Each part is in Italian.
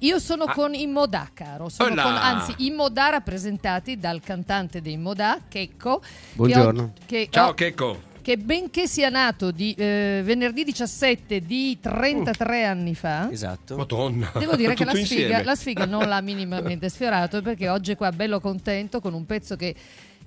Io sono ah. con i Modà, caro. Sono con, anzi, i Modà rappresentati dal cantante dei Modà, Checco. Buongiorno. Che ho, che Ciao, Checco. Che benché sia nato di eh, venerdì 17 di 33 uh. anni fa, esatto. Madonna. devo dire che la sfiga, la sfiga non l'ha minimamente sfiorato perché oggi è qua bello contento con un pezzo che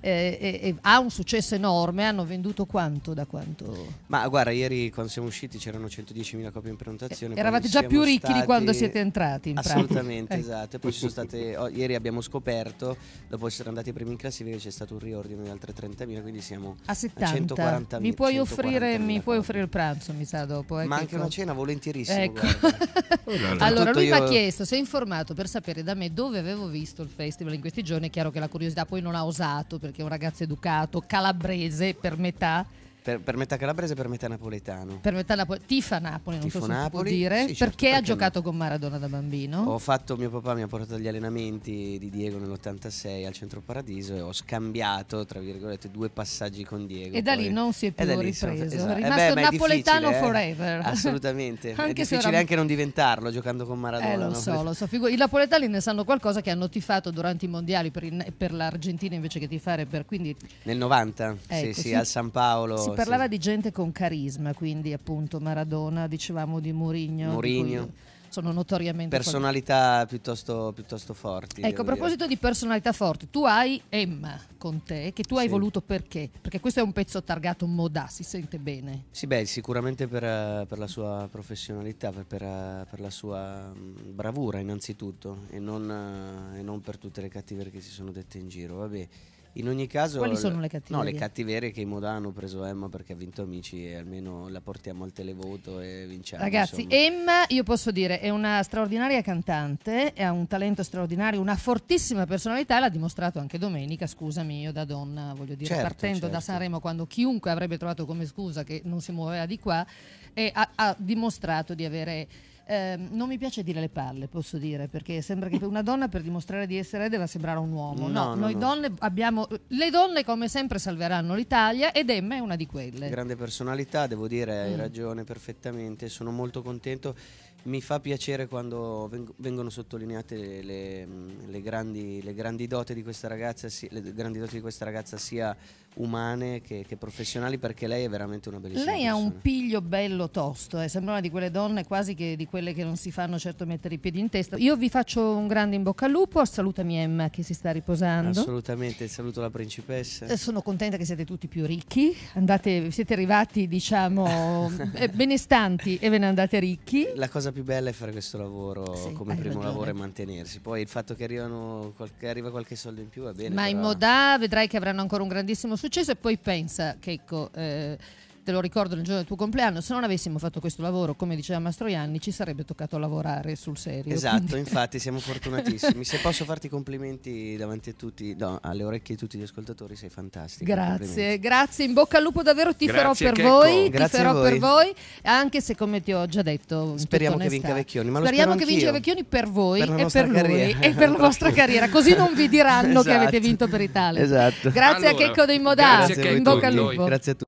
eh, e, e ha un successo enorme. Hanno venduto quanto da quanto? Ma guarda, ieri quando siamo usciti c'erano 110.000 copie in prenotazione. Eh, eravate già più ricchi stati... di quando siete entrati. In Assolutamente, ecco. esatto. Poi ci sono state, oh, ieri abbiamo scoperto, dopo essere andati i primi in classifica, c'è stato un riordino di altre 30.000, quindi siamo a, 70. a 140.000. Mi puoi, 140.000 offrire, mi puoi offrire il pranzo, mi sa, dopo. Eh, Ma anche una cena, volentierissimo. Ecco. allora, lui io... mi ha chiesto, si è informato per sapere da me dove avevo visto il festival in questi giorni. È chiaro che la curiosità poi non ha osato perché perché è un ragazzo educato, calabrese per metà, per, per, metà calabrese e per metà napoletano. Per metà Napo- tifa Napoli, non Tifo so Napoli, può dire. Sì, certo, perché, perché, ha giocato no. con Maradona da bambino? Ho fatto, mio papà mi ha portato agli allenamenti di Diego nell'86 al Centro Paradiso e ho scambiato, tra virgolette, due passaggi con Diego. E da lì non si è più ripreso. Sono, esatto. È rimasto eh beh, napoletano eh? forever. Assolutamente. anche è difficile era... anche non diventarlo giocando con Maradona. Eh, lo no? so, lo so. Figu- I napoletani ne sanno qualcosa che hanno tifato durante i mondiali per, in- per l'Argentina invece che tifare per quindi... Nel 90, ecco, sì, sì, al San Paolo si parlava sì. di gente con carisma, quindi appunto Maradona, dicevamo di Mourinho. Mourinho. sono notoriamente personalità piuttosto, piuttosto, forti. Ecco, a proposito dire. di personalità forti, tu hai Emma con te, che tu hai voluto perché? Perché questo è un pezzo targato moda, si sente bene. Sì, beh, sicuramente per, per la sua professionalità, per, per, per, la sua bravura innanzitutto e non, e non per tutte le cattiverie che si sono dette in giro, vabbè. In ogni caso, quali sono le cattiverie? No, le cattiverie che i Moda hanno preso Emma perché ha vinto Amici e almeno la portiamo al televoto e vinciamo. Ragazzi, insomma. Emma, io posso dire, è una straordinaria cantante, ha un talento straordinario, una fortissima personalità, l'ha dimostrato anche domenica. Scusami, io da donna, voglio dire, certo, partendo certo. da Sanremo, quando chiunque avrebbe trovato come scusa che non si muoveva di qua, ha, ha dimostrato di avere Ehm, non mi piace dire le palle, posso dire, perché sembra che una donna per dimostrare di essere deve sembrare un uomo. No, no noi no. donne abbiamo. Le donne, come sempre, salveranno l'Italia ed Emma è una di quelle. Grande personalità, devo dire, hai mm. ragione perfettamente. Sono molto contento mi fa piacere quando vengono sottolineate le, le, le, grandi, le grandi, doti di questa ragazza, di questa ragazza sia umane che, che, professionali, perché lei è veramente una bellissima Lei persona. ha un piglio bello tosto, eh, sembra una di quelle donne quasi che di quelle che non si fanno certo mettere i piedi in testa. Io vi faccio un grande in bocca al lupo, salutami Emma che si sta riposando. Assolutamente, saluto la principessa. Eh, sono contenta che siete tutti più ricchi, andate, siete arrivati diciamo eh, benestanti e ve ne andate ricchi. La cosa più bella è fare questo lavoro sì, come primo ragione. lavoro e mantenersi. Poi il fatto che, qualche, arriva qualche soldo in più va bene. Ma però... in moda vedrai che avranno ancora un grandissimo successo e poi pensa, Checco, eh, te lo ricordo nel giorno del tuo compleanno, se non avessimo fatto questo lavoro, come diceva Mastroianni, ci sarebbe toccato lavorare sul serio. Esatto, quindi... infatti siamo fortunatissimi. se posso farti complimenti davanti a tutti, no, alle orecchie di tutti gli ascoltatori, sei fantastico. Grazie, grazie, in bocca al lupo davvero ti farò per voi, ti farò per voi, anche se come ti ho già detto... Speriamo che vinca Vecchioni, ma Speriamo che vinca Vecchioni per voi per e per carriera. lui e per la vostra carriera, così non vi diranno esatto. che avete esatto. vinto per Italia. Esatto. Grazie allora, a Checco dei Modà, in bocca al lupo. Grazie a tutti.